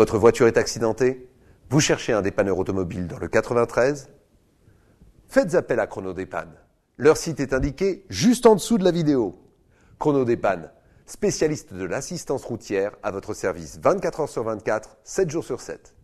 Votre voiture est accidentée Vous cherchez un dépanneur automobile dans le 93 Faites appel à Chronodépanne. Leur site est indiqué juste en dessous de la vidéo. Chronodépanne, spécialiste de l'assistance routière à votre service 24 heures sur 24, 7 jours sur 7.